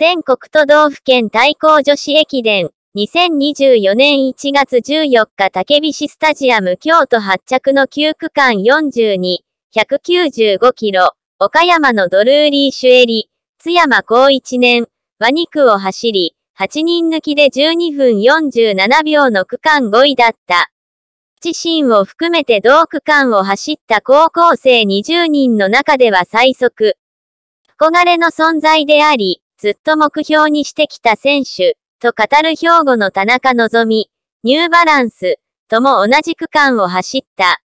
全国都道府県対抗女子駅伝、2024年1月14日竹菱スタジアム京都発着の9区間42、195キロ、岡山のドルーリー・シュエリ、津山高一年、和2区を走り、8人抜きで12分47秒の区間5位だった。自身を含めて同区間を走った高校生20人の中では最速。憧れの存在であり、ずっと目標にしてきた選手、と語る兵庫の田中希美、ニューバランス、とも同じ区間を走った。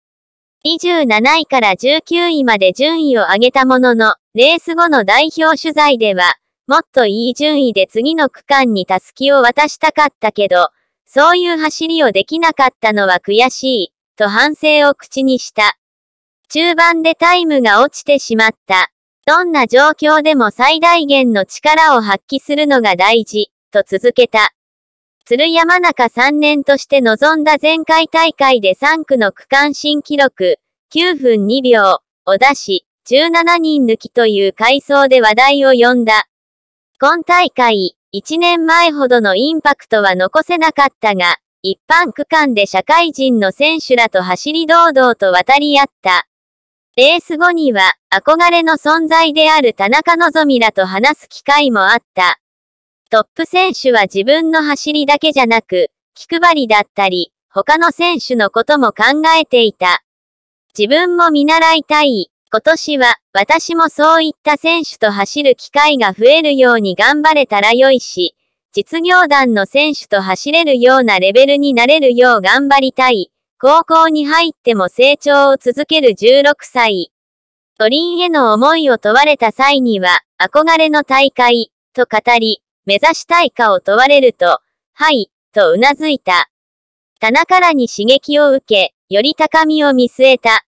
27位から19位まで順位を上げたものの、レース後の代表取材では、もっといい順位で次の区間にたすきを渡したかったけど、そういう走りをできなかったのは悔しい、と反省を口にした。中盤でタイムが落ちてしまった。どんな状況でも最大限の力を発揮するのが大事、と続けた。鶴山中3年として臨んだ前回大会で3区の区間新記録、9分2秒、を出し、17人抜きという回想で話題を呼んだ。今大会、1年前ほどのインパクトは残せなかったが、一般区間で社会人の選手らと走り堂々と渡り合った。レース後には、憧れの存在である田中希実らと話す機会もあった。トップ選手は自分の走りだけじゃなく、気配りだったり、他の選手のことも考えていた。自分も見習いたい。今年は、私もそういった選手と走る機会が増えるように頑張れたら良いし、実業団の選手と走れるようなレベルになれるよう頑張りたい。高校に入っても成長を続ける16歳。鳥居への思いを問われた際には、憧れの大会、と語り、目指したいかを問われると、はい、と頷いた。棚からに刺激を受け、より高みを見据えた。